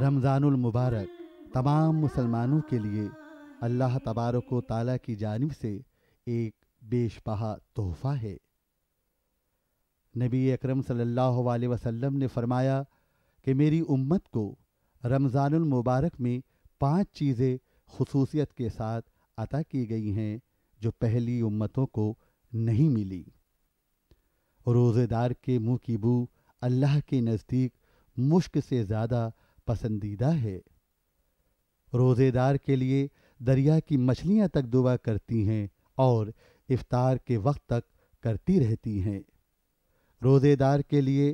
रमज़ानुल मुबारक तमाम मुसलमानों के लिए अल्लाह तबारक ताला की जानब से एक बेशबहा तोहफ़ा है नबी अकरम सल्लल्लाहु अलैहि वसल्लम ने फरमाया कि मेरी उम्मत को रमज़ानुल मुबारक में पांच चीज़ें खसूसियत के साथ अता की गई हैं जो पहली उम्मतों को नहीं मिली रोज़ेदार के मुंह की बू अल्लाह के नज़दीक मुश्क से ज़्यादा पसंदीदा है रोज़ेदार के लिए दरिया की मछलियां तक दुआ करती हैं और इफ्तार के वक्त तक करती रहती हैं रोज़ेदार के लिए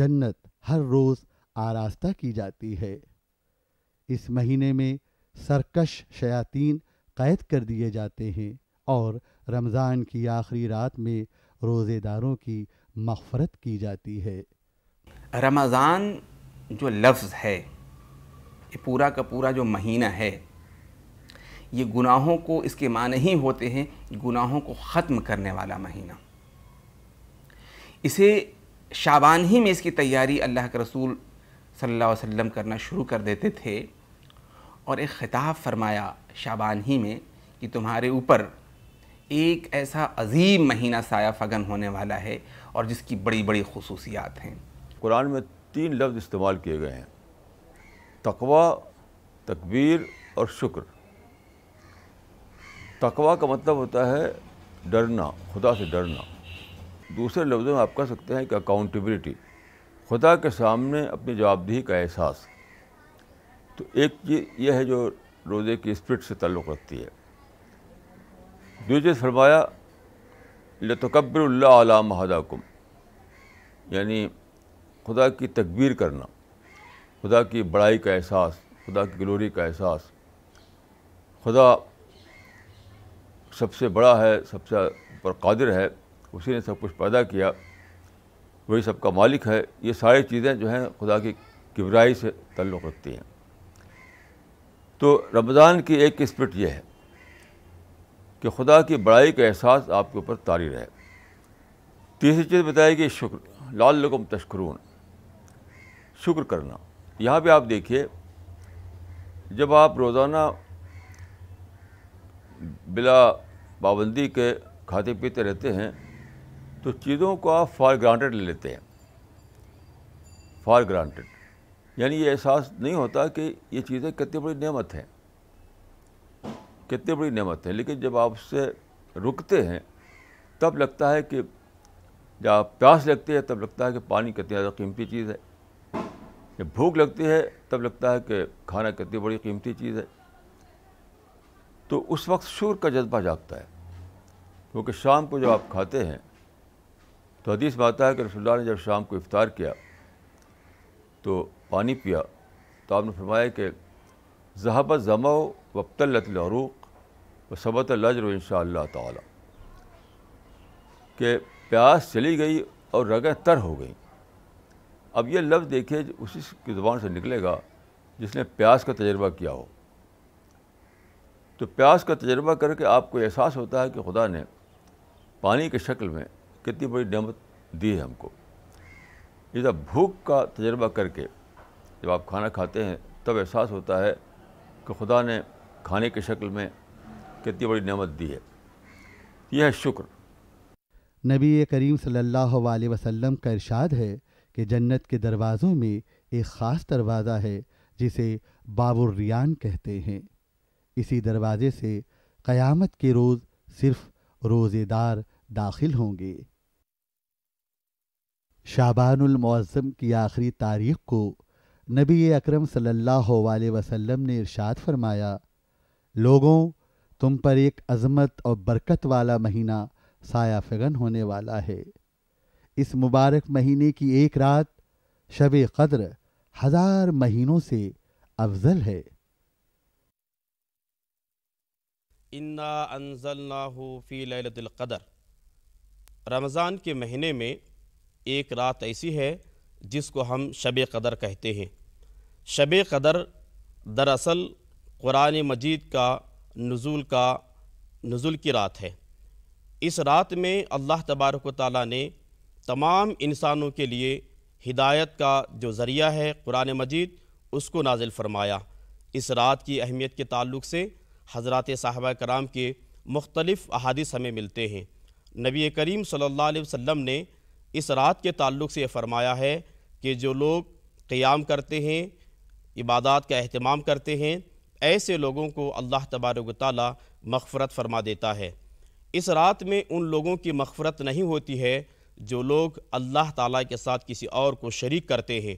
जन्नत हर रोज़ आरास्ता की जाती है इस महीने में सरकश शयातीन कैद कर दिए जाते हैं और रमज़ान की आखिरी रात में रोज़ेदारों की मफफरत की जाती है रमज़ान जो लफ्ज़ है ये पूरा का पूरा जो महीना है ये गुनाहों को इसके माने ही होते हैं गुनाहों को ख़त्म करने वाला महीना इसे शाबान ही में इसकी तैयारी अल्लाह के रसूल सल्लल्लाहु अलैहि वसल्लम करना शुरू कर देते थे और एक ख़िताब फरमाया शाबान ही में कि तुम्हारे ऊपर एक ऐसा अजीम महीना साया फगन होने वाला है और जिसकी बड़ी बड़ी खसूसियात हैं कुरान में तीन लफ्ज़ इस्तेमाल किए गए हैं तकवा तकबीर और शुक्र तकवा का मतलब होता है डरना खुदा से डरना दूसरे लफ्ज़ों में आप कह सकते हैं कि अकाउंटबिलिटी खुदा के सामने अपनी जवाबदेही का एहसास तो एक ये यह है जो रोज़े की स्प्रिट से ताल्लुक़ रखती है दूसरे फरमाया लतकब्रल्ला महदाकुम यानी खुदा की तकबीर करना खुदा की बड़ाई का एहसास खुदा की ग्लोरी का एहसास खुदा सबसे बड़ा है सबसे पर कादिर है उसी ने सब कुछ पैदा किया वही सबका मालिक है ये सारी चीज़ें जो हैं खुदा की किबराई से तल्लुक़ रखती हैं तो रमज़ान की एक स्पिट यह है कि खुदा की बड़ाई का एहसास आपके ऊपर तारी रहे तीसरी चीज़ बताई कि शुक्र लाल लकुम तश्करून शुक्र करना यहाँ पे आप देखिए जब आप रोज़ाना बिला पाबंदी के खाते पीते रहते हैं तो चीज़ों को आप फॉर ग्रांटेड ले लेते हैं फॉर ग्रांटेड यानी ये एहसास नहीं होता कि ये चीज़ें कितनी बड़ी नेमत हैं कितनी बड़ी नेमत हैं लेकिन जब आप उससे रुकते हैं तब लगता है कि जब आप प्यास लगती है तब लगता है कि पानी कितनी ज़्यादा कीमती चीज़ है जब भूख लगती है तब लगता है कि खाना कितनी बड़ी कीमती चीज़ है तो उस वक्त शुर का जज्बा जागता है क्योंकि शाम को जब आप खाते हैं तो हदीस में आता है कि रसोल्ला ने जब शाम को इफ़ार किया तो पानी पिया तो आपने फरमाया कि जहाबत जमा वक्तलतलूक व सबत लजर इन शाह त्यास प्यास चली गई और रगें तर हो गई अब यह लफ्ज़ देखिए उसी की ज़ुबान से निकलेगा जिसने प्यास का तजर्बा किया हो तो प्यास का तजर्बा करके आपको एहसास होता है कि खुदा ने पानी की शक्ल में कितनी बड़ी नमत दी है हमको इधर भूख का तजर्बा करके जब आप खाना खाते हैं तब एहसास होता है कि खुदा ने खाने के शक्ल में कितनी बड़ी नमत दी है यह है शुक्र नबी करीम सल्लल्लाहु अलैहि वसल्लम का इरशाद है कि जन्नत के दरवाज़ों में एक ख़ास दरवाज़ा है जिसे बाबुर्रियान कहते हैं इसी दरवाज़े से क़यामत के रोज़ सिर्फ रोज़ेदार दाखिल होंगे शाबानमज़म की आखिरी तारीख को नबी अकरम सल्लल्लाहु अलैहि वसल्लम ने इरशाद फरमाया लोगों तुम पर एक अजमत और बरकत वाला महीना साया फगन होने वाला है इस मुबारक महीने की एक रात शब कद्र हजार महीनों से अफजल है इन्ना फी कदर रमज़ान के महीने में एक रात ऐसी है जिसको हम शब कदर कहते हैं शब कदर दरअसल क़ुरान मजीद का नज़ुल का नज़ुल की रात है इस रात में अल्लाह तबारक ताली ने तमाम इंसानों के लिए हिदायत का जो ज़रिया है कुरान मजीद उसको नाजिल फरमाया इस रात की अहमियत के ताल्लुक से हज़रत साहबा कराम के मुख्तलिफ़ अहादिस हमें मिलते हैं नबी करीम सल्लल्लाहु अलैहि वसल्लम ने इस रात के ताल्लुक से ये फरमाया है कि जो लोग क़याम करते हैं इबादत का अहतमाम करते हैं ऐसे लोगों को अल्लाह तबारक ताली मगफ़रत फरमा देता है इस रात में उन लोगों की मगफ़रत नहीं होती है जो लोग अल्लाह ताला के साथ किसी और को शरीक करते हैं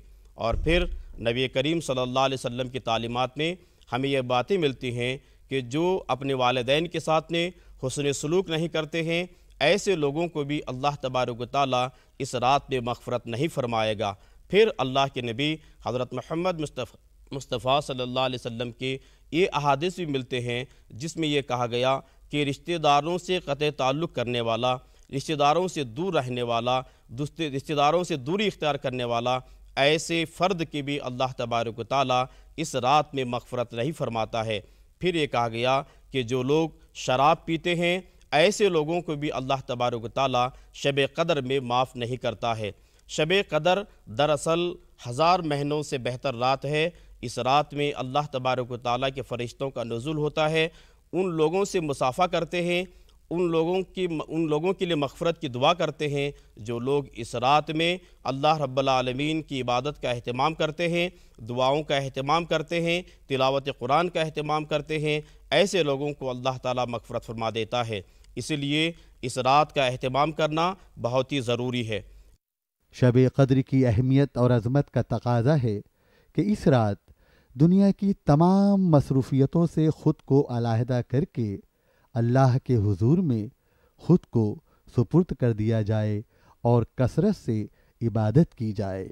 और फिर नबी करीम सल्लल्लाहु अलैहि वसल्लम की तालीमत में हमें यह बातें मिलती हैं कि जो अपने वालदेन के साथ में हसन सलूक नहीं करते हैं ऐसे लोगों को भी अल्लाह तबारक ताली इस रात में मफ़रत नहीं फरमाएगा फिर अल्लाह के नबी हज़रत महमद मुस्तफ़ा सल्ला वसम के ये अहादिस भी मिलते हैं जिसमें यह कहा गया कि रिश्तेदारों से क़त ताल्लुक़ करने वाला रिश्तेदारों से दूर रहने वाला रिश्तेदारों से दूरी इख्तियार करने वाला ऐसे फ़र्द की भी अल्लाह तबारक ताली इस रात में मगफरत नहीं फरमाता है फिर ये कहा गया कि जो लोग शराब पीते हैं ऐसे लोगों को भी अल्लाह तबारक ताली शब कदर में माफ़ नहीं करता है शब कदर दरअसल हज़ार महीनों से बेहतर रात है इस रात में अल्लाह तबारक ताली के फ़रिश्तों का नज़ुल होता है उन लोगों से मुसाफ़ा करते हैं उन लोगों की उन लोगों के लिए मफफरत की दुआ करते हैं जो लोग इस रात में अल्लाह रब्लमीन की इबादत का अहतमाम करते हैं दुआओं का अहतमाम करते हैं तिलावत कुरान का अहतमाम करते हैं ऐसे लोगों को अल्लाह ताला मफफरत फरमा देता है इसलिए इस रात का अहतमाम करना बहुत ही ज़रूरी है शब कद्र की अहमियत और अजमत का तकाजा है कि इस रात दुनिया की तमाम मसरूफियतों से ख़ुद को अलाहदा करके अल्लाह के हुजूर में खुद को सुपुर्द कर दिया जाए और कसरत से इबादत की जाए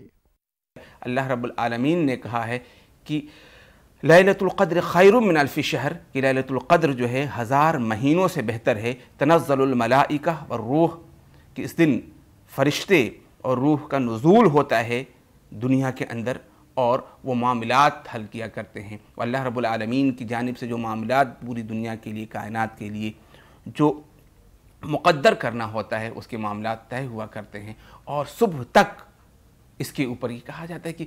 अल्लाह रब्बुल आलमीन ने कहा है कि लैलतुल्क़द्र खैर मिन अल्फ़ी शहर कि लैलतुल्क़द्र जो है हज़ार महीनों से बेहतर है तनज़लमलाइका और रूह कि इस दिन फरिश्ते और रूह का नज़ूल होता है दुनिया के अंदर और वो मामलात हल किया करते हैं अल्लाह रबालमीन की जानब से जो मामलात पूरी दुनिया के लिए कायनात के लिए जो मुकद्दर करना होता है उसके मामला तय हुआ करते हैं और सुबह तक इसके ऊपर ये कहा जाता है कि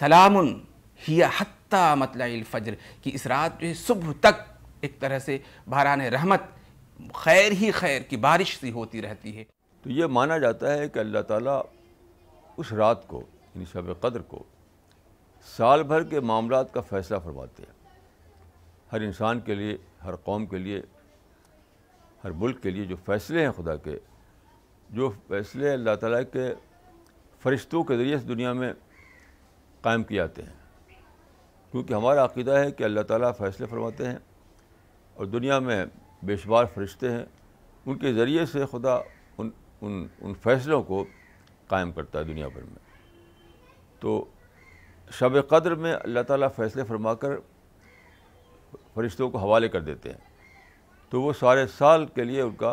सलामुन हिया हत्ता कि इस रात जो है सुबह तक एक तरह से बहरान रहमत खैर ही खैर की बारिश सी होती रहती है तो ये माना जाता है कि अल्लाह ताला उस रात को यानी शब कद्र को साल भर के मामला का फैसला फरमाते हैं हर इंसान के लिए हर कौम के लिए हर मुल्क के लिए जो फ़ैसले हैं खुदा के जो फ़ैसले अल्लाह ताला के फरिश्तों के ज़रिए से दुनिया में कायम किए जाते हैं क्योंकि हमारा अकीदा है कि अल्लाह ताला फ़ैसले फरमाते हैं और दुनिया में बेशुमार फरिश्ते हैं उनके ज़रिए से खुदा उन उन उन फैसलों को कायम करता है दुनिया भर में तो शब कदर में अल्लाह ताला फ़ैसले कर फ़रिश्तों को हवाले कर देते हैं तो वो सारे साल के लिए उनका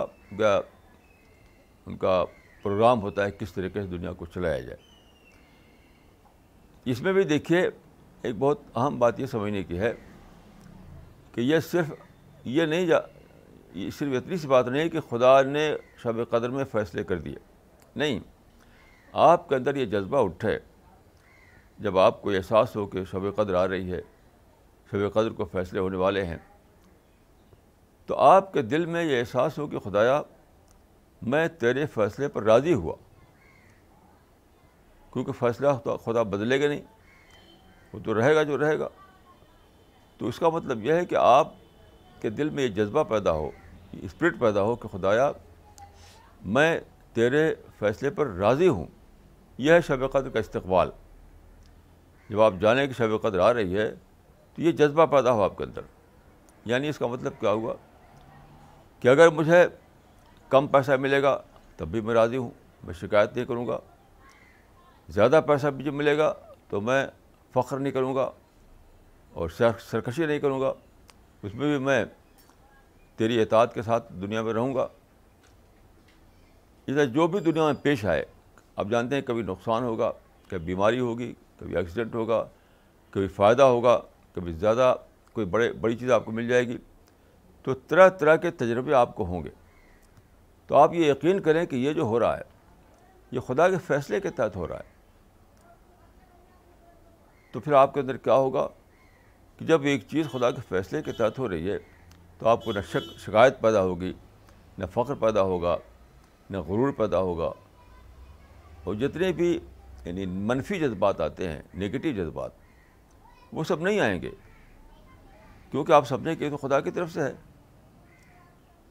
उनका प्रोग्राम होता है किस तरीके से दुनिया को चलाया जाए इसमें भी देखिए एक बहुत अहम बात ये समझने की है कि यह सिर्फ ये नहीं जा ये सिर्फ इतनी सी बात नहीं है कि खुदा ने शब कदर में फ़ैसले कर दिए नहीं आपके अंदर ये जज्बा उठे जब आपको एहसास हो कि शब कदर आ रही है शब कदर को फ़ैसले होने वाले हैं तो आपके दिल में ये एहसास हो कि खुदाया मैं तेरे फ़ैसले पर राज़ी हुआ क्योंकि फ़ैसला तो खुदा बदलेगा नहीं वो तो रहेगा जो रहेगा तो इसका मतलब यह है कि आप के दिल में ये जज्बा पैदा हो स्प्रिट पैदा हो कि खुदाया मैं तेरे फ़ैसले पर राज़ी हूँ यह है शब कदर का इस्तवाल जब आप जाने की शब कदर आ रही है तो ये जज्बा पैदा हो आपके अंदर यानी इसका मतलब क्या हुआ कि अगर मुझे कम पैसा मिलेगा तब भी मैं राज़ी हूँ मैं शिकायत नहीं करूँगा ज़्यादा पैसा भी जब मिलेगा तो मैं फ़ख्र नहीं करूँगा और सरकशी नहीं करूँगा उसमें भी मैं तेरी एतात के साथ दुनिया में रहूँगा इधर जो भी दुनिया में पेश आए आप जानते हैं कभी नुकसान होगा कभी बीमारी होगी कभी एक्सीडेंट होगा कभी फ़ायदा होगा कभी ज़्यादा कोई बड़े बड़ी चीज़ आपको मिल जाएगी तो तरह तरह के तजर्बे आपको होंगे तो आप ये यकीन करें कि ये जो हो रहा है ये खुदा के फ़ैसले के तहत हो रहा है तो फिर आपके अंदर क्या होगा कि जब एक चीज़ खुदा के फ़ैसले के तहत हो रही है तो आपको न शक शिकायत पैदा होगी न फ़ख्र पैदा होगा न गुरूर पैदा होगा और जितने भी यानी मनफी जज्बात आते हैं नेगेटिव जज्बात वो सब नहीं आएंगे क्योंकि आप समझें कि तो खुदा की तरफ से है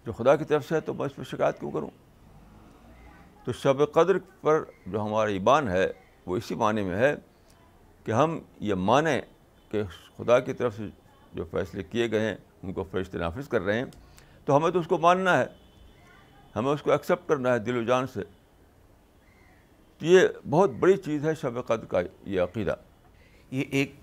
जो खुदा की तरफ से है तो मैं इस पर शिकायत क्यों करूँ तो शब कदर पर जो हमारा ईबान है वो इसी माने में है कि हम ये माने कि खुदा की तरफ से जो फैसले किए गए हैं उनको फरिश्ते नाफिज कर रहे हैं तो हमें तो उसको मानना है हमें उसको एक्सेप्ट करना है दिलो जान से तो ये बहुत बड़ी चीज़ है शब कद का ये अकीदा ये एक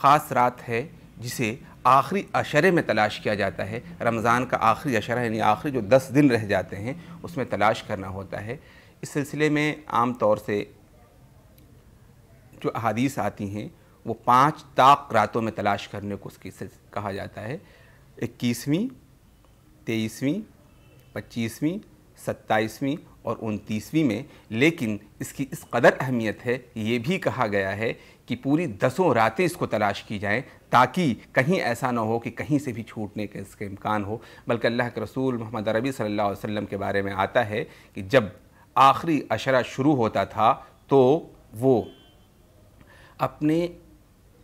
ख़ास रात है जिसे आखिरी अशरे में तलाश किया जाता है रमज़ान का आखिरी अशरा यानी आखिरी जो दस दिन रह जाते हैं उसमें तलाश करना होता है इस सिलसिले में आम तौर से जो अहादीस आती हैं वो पांच ताक रातों में तलाश करने को उसकी कहा जाता है इक्कीसवीं तेईसवीं पच्चीसवीं सत्ताईसवीं और उनतीसवीं में लेकिन इसकी इस कदर अहमियत है ये भी कहा गया है कि पूरी दसों रातें इसको तलाश की जाएं ताकि कहीं ऐसा ना हो कि कहीं से भी छूटने का इसका इम्कान हो बल्कि अल्लाह के रसूल मोहम्मद रबी सल्ला वसम के बारे में आता है कि जब आखिरी अशरा शुरू होता था तो वो अपने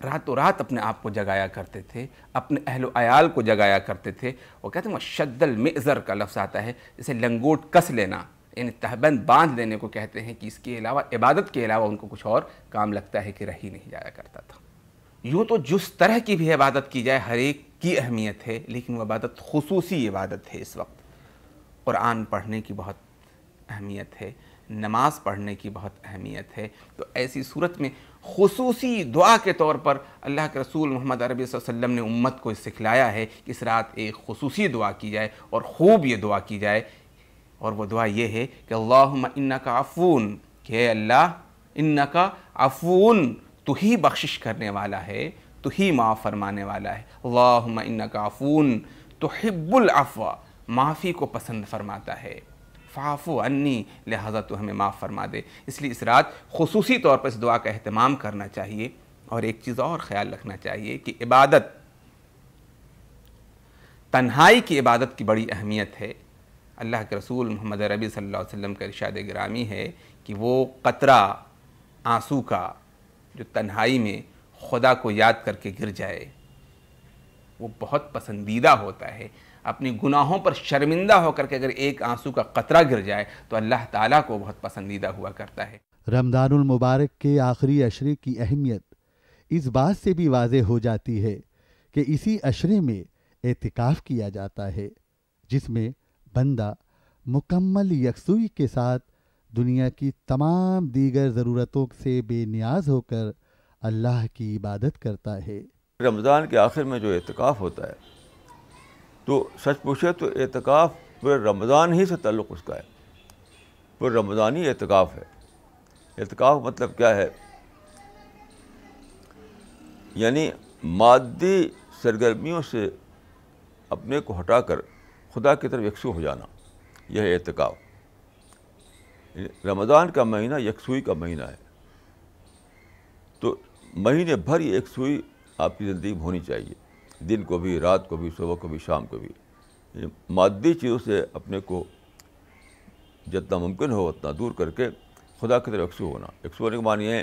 रातों रात अपने आप को जगाया करते थे अपने अहल आयाल को जगाया करते थे वो कहते हैं शद्दल मेज़र का लफ्ज़ आता है जैसे लंगोट कस लेना यानी तहबंद बांध लेने को कहते हैं कि इसके अलावा इबादत के अलावा उनको कुछ और काम लगता है कि ही नहीं जाया करता था यूँ तो जिस तरह की भी इबादत की जाए हर एक की अहमियत है लेकिन वह इबादत खसूसी इबादत है इस वक्त कुरान पढ़ने की बहुत अहमियत है नमाज़ पढ़ने की बहुत अहमियत है तो ऐसी सूरत में खसूसी दुआ के तौर पर अल्लाह के रसूल मोहम्मद अरबी वसल्लम ने उम्मत को सिखलाया है कि इस रात एक खसूसी दुआ की जाए और खूब ये दुआ की जाए और वह दुआ ये है कि अल्लाह का अफून के अल्लाह इन्ना का अफून तो ही बख्शिश करने वाला है तो ही माफ़ फरमाने वाला है अल्लाह इन्ना का अफून तो हिब्बुल अफवा माफ़ी को पसंद फरमाता है फ़ाफ़ो अन्नी लिहाजा तो हमें माफ़ फरमा दे इसलिए इस रात खसूसी तौर पर इस दुआ का अहतमाम करना चाहिए और एक चीज़ और ख्याल रखना चाहिए कि इबादत तन्हाई की इबादत की बड़ी अहमियत है अल्लाह के रसूल मोहम्मद रबी सल्लल्लाहु अलैहि वसल्लम का इरशाद ग्रामी है कि वो कतरा आंसू का जो तन्हाई में खुदा को याद करके गिर जाए वो बहुत पसंदीदा होता है अपने गुनाहों पर शर्मिंदा होकर के अगर एक आंसू का कतरा गिर जाए तो अल्लाह ताला को बहुत पसंदीदा हुआ करता है रमज़ानुल मुबारक के आखिरी अशरे की अहमियत इस बात से भी वाज हो जाती है कि इसी अशरे में एहतिकाफ किया जाता है जिसमें बंदा मुकम्मल यकसुई के साथ दुनिया की तमाम दीगर ज़रूरतों से बेनियाज होकर अल्लाह की इबादत करता है रमज़ान के आखिर में जो एहतिकाफ होता है तो सच पूछे तो एतकाफ़ पूरे रमज़ान ही से ताल्लुक़ उसका है पूरे रमज़ानी एहतिकाफ़ है एतकाफ़ मतलब क्या है यानी मादी सरगर्मियों से अपने को हटा कर खुदा की तरफ यकसू हो जाना यह एहतिकाफ रमज़ान का महीना यकसुई का महीना है तो महीने भर ये यकसुई आपकी ज़िंदगी में होनी चाहिए दिन को भी रात को भी सुबह को भी शाम को भी मादी चीज़ों से अपने को जितना मुमकिन हो उतना दूर करके खुदा की तरफ यकसू होना यकसू होने का मान ये है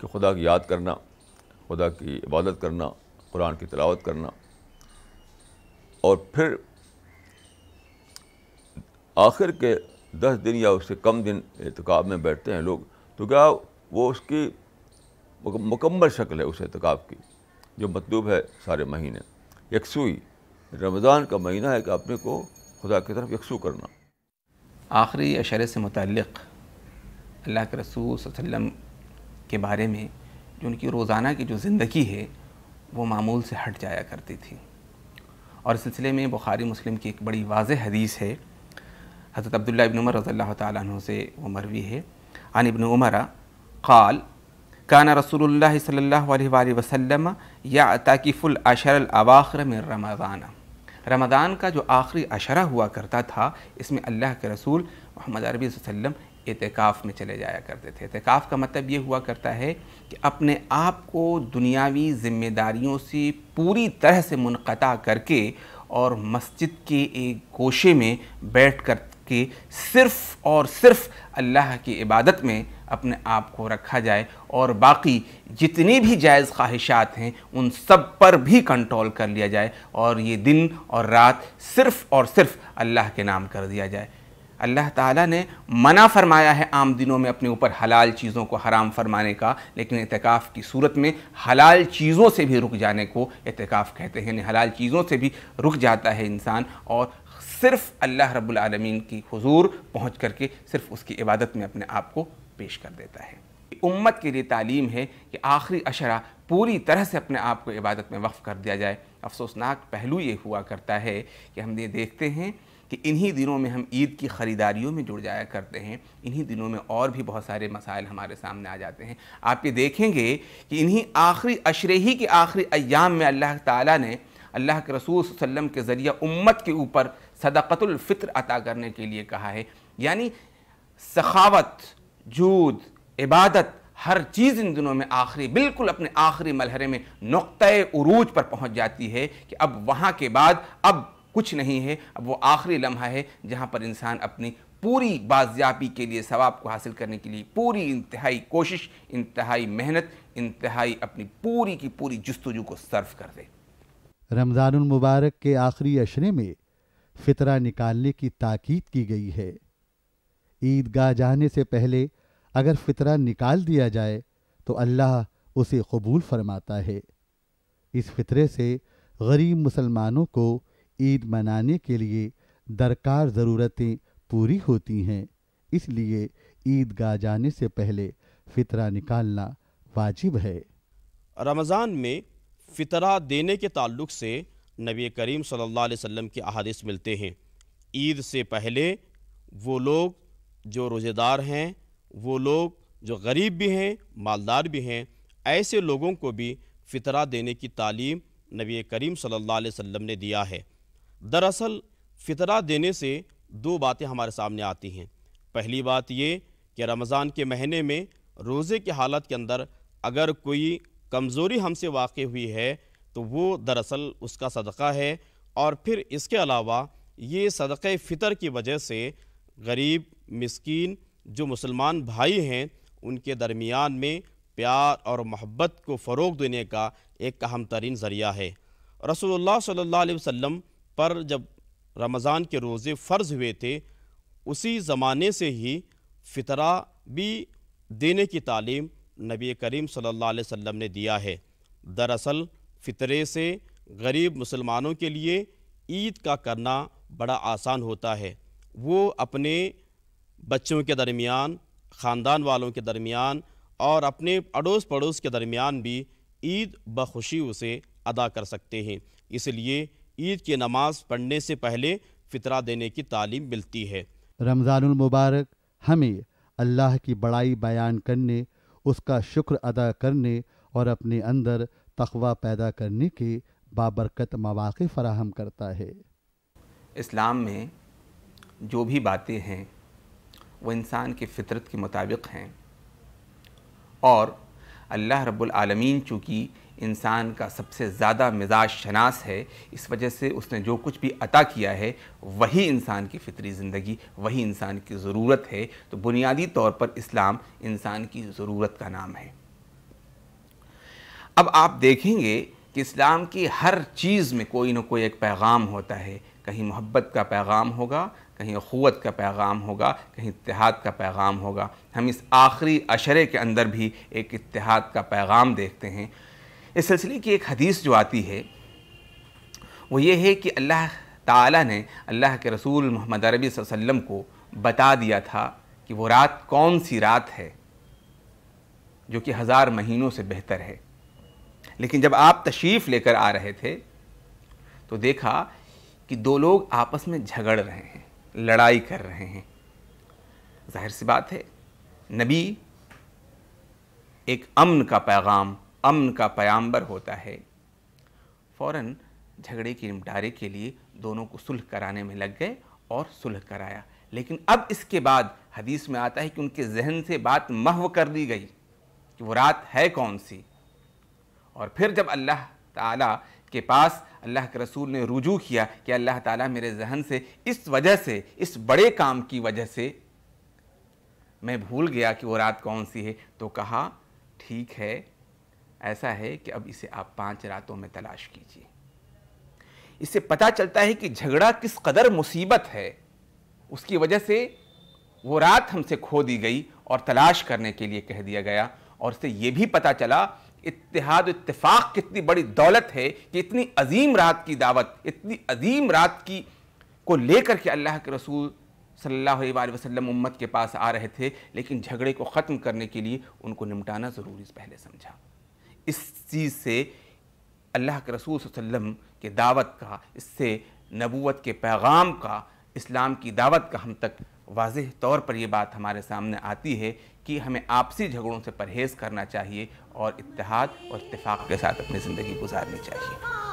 कि खुदा की याद करना खुदा की इबादत करना कुरान की तलावत करना और फिर आखिर के दस दिन या उससे कम दिन एहतिकाब में बैठते हैं लोग तो क्या वो उसकी मुकम्मल शक्ल है उस एहतिकाब की जो मतलूब है सारे महीने यकसुई रमज़ान का महीना है कि अपने को खुदा की तरफ यकसू करना आखिरी अशरे से मुतक़ अल्लाह के रसूल वसम के बारे में जो उनकी रोज़ाना की जो ज़िंदगी है वो मामूल से हट जाया करती थी और इस सिलसिले में बुखारी मुस्लिम की एक बड़ी वाज हदीस है हज़रत अब्दुल्ला इबन उमर रज़ी अल्लाह से वो मरवी है अन उमर क़ाल काना रसूल सल्ला वसलम या ताकिफ़ुल अशर अवाखर में रमज़ान रमज़ान का जो आखिरी अशरा हुआ करता था इसमें अल्लाह के रसूल मोहम्मद अरबी वसम एतकाफ़ में चले जाया करते थे एतकाफ़ का मतलब ये हुआ करता है कि अपने आप को दुनियावी ज़िम्मेदारियों से पूरी तरह से मुनक़ा करके और मस्जिद के एक गोशे में बैठ कर कि सिर्फ़ और सिर्फ़ अल्लाह की इबादत में अपने आप को रखा जाए और बाकी जितनी भी जायज़ ख्वाहिशात हैं उन सब पर भी कंट्रोल कर लिया जाए और ये दिन और रात सिर्फ़ और सिर्फ़ अल्लाह के नाम कर दिया जाए अल्लाह ताला ने मना फरमाया है आम दिनों में अपने ऊपर हलाल चीज़ों को हराम फरमाने का लेकिन एहतिकाफ़ की सूरत में हलाल चीज़ों से भी रुक जाने को एहतिकाफ़ कहते हैं यानी हलाल चीज़ों से भी रुक जाता है इंसान और सिर्फ अल्लाह रब्बुल आलमीन की हुजूर पहुँच करके सिर्फ उसकी इबादत में अपने आप को पेश कर देता है उम्मत के लिए तालीम है कि आखिरी अशरा पूरी तरह से अपने आप को इबादत में वक्फ़ कर दिया जाए अफसोसनाक पहलू ये हुआ करता है कि हम ये देखते हैं कि इन्हीं दिनों में हम ईद की ख़रीदारियों में जुड़ जाया करते हैं इन्हीं दिनों में और भी बहुत सारे मसाइल हमारे सामने आ जाते हैं आप ये देखेंगे कि इन्हीं आखिरी अशरे ही के आखिरी अयाम में अल्लाह ताला ने अल्लाह के रसूल वसम के ज़रिए उम्मत के ऊपर सदाकतुल्फ़ित्र अता करने के लिए कहा है यानी सखावत जूद इबादत हर चीज़ इन दिनों में आखिरी बिल्कुल अपने आखिरी मलहरे में नुक़ उरूज पर पहुंच जाती है कि अब वहाँ के बाद अब कुछ नहीं है अब वो आखिरी लम्हा है जहाँ पर इंसान अपनी पूरी बाजियाबी के लिए सवाब को हासिल करने के लिए पूरी इंतहाई कोशिश इंतहाई मेहनत इंतहाई अपनी पूरी की पूरी जस्तजू को सर्व कर दे रमज़ान मुबारक के आखिरी अशरे में फितरा निकालने की ताकीद की गई है ईदगाह जाने से पहले अगर फितरा निकाल दिया जाए तो अल्लाह उसे कबूल फरमाता है इस फितरे से गरीब मुसलमानों को ईद मनाने के लिए दरकार ज़रूरतें पूरी होती हैं इसलिए ईदगाह जाने से पहले फितरा निकालना वाजिब है रमज़ान में फितरा देने के ताल्लुक से नबी करीम सल्लल्लाहु अलैहि वसल्लम के अहादिस मिलते हैं ईद से पहले वो लोग जो रोज़ेदार हैं वो लोग जो गरीब भी हैं मालदार भी हैं ऐसे लोगों को भी फितरा देने की तालीम नबी करीम सल्लल्लाहु अलैहि वसल्लम ने दिया है दरअसल फितरा देने से दो बातें हमारे सामने आती हैं पहली बात ये कि रमज़ान के महीने में रोज़े की हालत के अंदर अगर कोई कमज़ोरी हमसे वाक़ हुई है तो वो दरअसल उसका सदका है और फिर इसके अलावा ये सदक़ फ़ितर की वजह से गरीब मस्किन जो मुसलमान भाई हैं उनके दरमियान में प्यार और मोहब्बत को फ़रोग देने का एक अहम तरीन ज़रिया है रसोल्ला सल्ला वसम पर जब रमज़ान के रोज़े फ़र्ज़ हुए थे उसी ज़माने से ही फितरा भी देने की तालीम नबी करीम सल्ला वम ने दिया है दरअसल फितरे से गरीब मुसलमानों के लिए ईद का करना बड़ा आसान होता है वो अपने बच्चों के दरमियान ख़ानदान वालों के दरमियान और अपने अड़ोस पड़ोस के दरमियान भी ईद बखुशी उसे अदा कर सकते हैं इसलिए ईद की नमाज पढ़ने से पहले फितरा देने की तालीम मिलती है मुबारक हमें अल्लाह की बड़ाई बयान करने उसका शुक्र अदा करने और अपने अंदर तकवा पैदा करने के बाबरकत मौाक़े फ़राहम करता है इस्लाम में जो भी बातें हैं वो इंसान के फितरत के मुताबिक हैं और अल्लाह रब्बुल आलमीन चूँकि इंसान का सबसे ज़्यादा मिजाज शनास है इस वजह से उसने जो कुछ भी अता किया है वही इंसान की फ़ितरी ज़िंदगी वही इंसान की ज़रूरत है तो बुनियादी तौर पर इस्लाम इंसान की ज़रूरत का नाम है अब आप देखेंगे कि इस्लाम की हर चीज़ में कोई ना कोई एक पैगाम होता है कहीं मोहब्बत का पैगाम होगा कहीं अखवत का पैगाम होगा कहीं इतिहाद का पैगाम होगा हम इस आखिरी अशरे के अंदर भी एक इतिहाद का पैगाम देखते हैं इस सिलसिले की एक हदीस जो आती है वो ये है कि अल्लाह ताला ने अल्लाह के रसूल मोहम्मद अरबी वसल्लम को बता दिया था कि वो रात कौन सी रात है जो कि हज़ार महीनों से बेहतर है लेकिन जब आप तशरीफ़ लेकर आ रहे थे तो देखा कि दो लोग आपस में झगड़ रहे हैं लड़ाई कर रहे हैं जाहिर सी बात है नबी एक अमन का पैगाम अमन का पयाम्बर होता है फ़ौर झगड़े के निपटारे के लिए दोनों को सुलह कराने में लग गए और सुलह कराया लेकिन अब इसके बाद हदीस में आता है कि उनके जहन से बात महव कर दी गई कि वो रात है कौन सी और फिर जब अल्लाह ताला के पास अल्लाह के रसूल ने रुजू किया कि अल्लाह ताला मेरे जहन से इस वजह से इस बड़े काम की वजह से मैं भूल गया कि वो रात कौन सी है तो कहा ठीक है ऐसा है कि अब इसे आप पांच रातों में तलाश कीजिए इससे पता चलता है कि झगड़ा किस कदर मुसीबत है उसकी वजह से वो रात हमसे खो दी गई और तलाश करने के लिए कह दिया गया और उससे ये भी पता चला इतिहाद इतफाक़ कितनी बड़ी दौलत है कि इतनी अजीम रात की दावत इतनी अजीम रात की को लेकर के अल्लाह के रसूल सल्लल्लाहु अलैहि वसल्लम उम्मत के पास आ रहे थे लेकिन झगड़े को ख़त्म करने के लिए उनको निपटाना ज़रूरी पहले समझा इस चीज़ से अल्लाह के रसूल वसल्लम के दावत का इससे नबूत के पैगाम का इस्लाम की दावत का हम तक वाजह तौर पर यह बात हमारे सामने आती है कि हमें आपसी झगड़ों से परहेज़ करना चाहिए और इतिहाद और इतफाक़ के साथ अपनी ज़िंदगी गुजारनी चाहिए